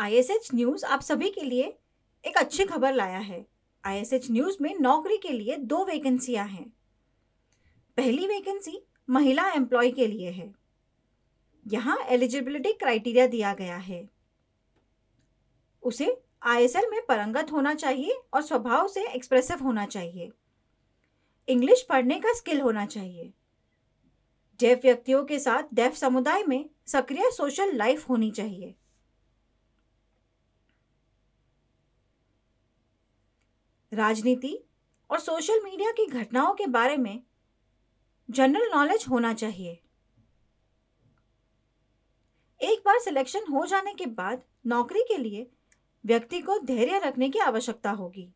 ISH news आप सभी के लिए एक अच्छी खबर लाया है आईएसएच न्यूज़ में नौकरी के लिए दो वैकेंसियां हैं पहली वैकेंसी महिला एम्प्लॉय के लिए है यहाँ एलिजिबिलिटी क्राइटेरिया दिया गया है उसे आईएसएल में परंगत होना चाहिए और स्वभाव से एक्सप्रेसिव होना चाहिए इंग्लिश पढ़ने का स्किल होना चाहिए डेफ व्यक्तियों के साथ डेफ समुदाय में सक्रिय सोशल लाइफ होनी चाहिए राजनीति और सोशल मीडिया की घटनाओं के बारे में जनरल नॉलेज होना चाहिए एक बार सिलेक्शन हो जाने के बाद नौकरी के लिए व्यक्ति को धैर्य रखने की आवश्यकता होगी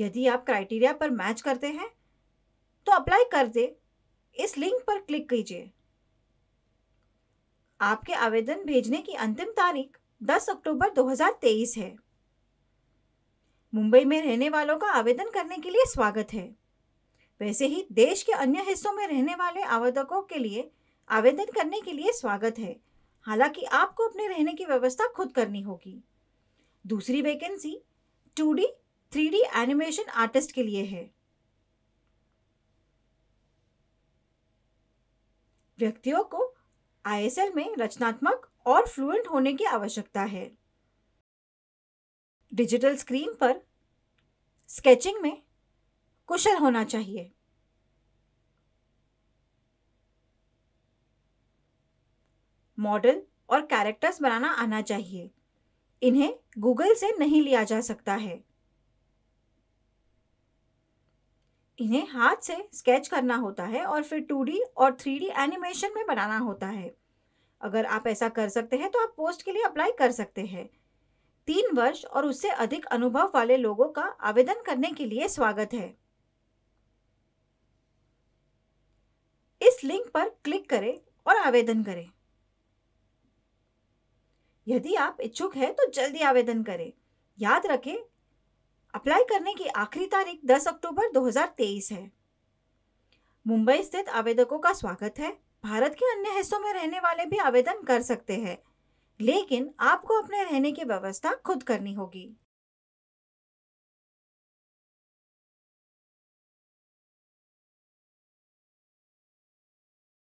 यदि आप क्राइटेरिया पर मैच करते हैं तो अप्लाई कर दे इस लिंक पर क्लिक कीजिए आपके आवेदन भेजने की अंतिम तारीख 10 अक्टूबर 2023 है मुंबई में रहने वालों का आवेदन करने के लिए स्वागत है वैसे ही देश के अन्य हिस्सों में रहने वाले आवेदकों के लिए आवेदन करने के लिए स्वागत है हालांकि आपको अपने रहने की व्यवस्था खुद करनी होगी दूसरी vacancy two D three D animation artist के लिए है व्यक्तियों को आईएसएल में रचनात्मक और फ्लुएंट होने की आवश्यकता है डिजिटल स्क्रीन पर स्केचिंग में कुशल होना चाहिए मॉडल और कैरेक्टर्स बनाना आना चाहिए इन्हें गूगल से नहीं लिया जा सकता है इन्हें हाथ से स्केच करना होता है और फिर 2D और 3D एनिमेशन में बनाना होता है अगर आप ऐसा कर सकते हैं तो आप पोस्ट के लिए अप्लाई कर सकते हैं तीन वर्ष और उससे अधिक अनुभव वाले लोगों का आवेदन करने के लिए स्वागत है इस लिंक पर क्लिक करें और आवेदन करें यदि आप इच्छुक हैं तो जल्दी आवेदन करें याद रखें अप्लाई करने की आखिरी तारीख 10 अक्टूबर 2023 है मुंबई स्थित आवेदकों का स्वागत है भारत के अन्य हिस्सों में रहने वाले भी आवेदन कर सकते हैं लेकिन आपको अपने रहने की व्यवस्था खुद करनी होगी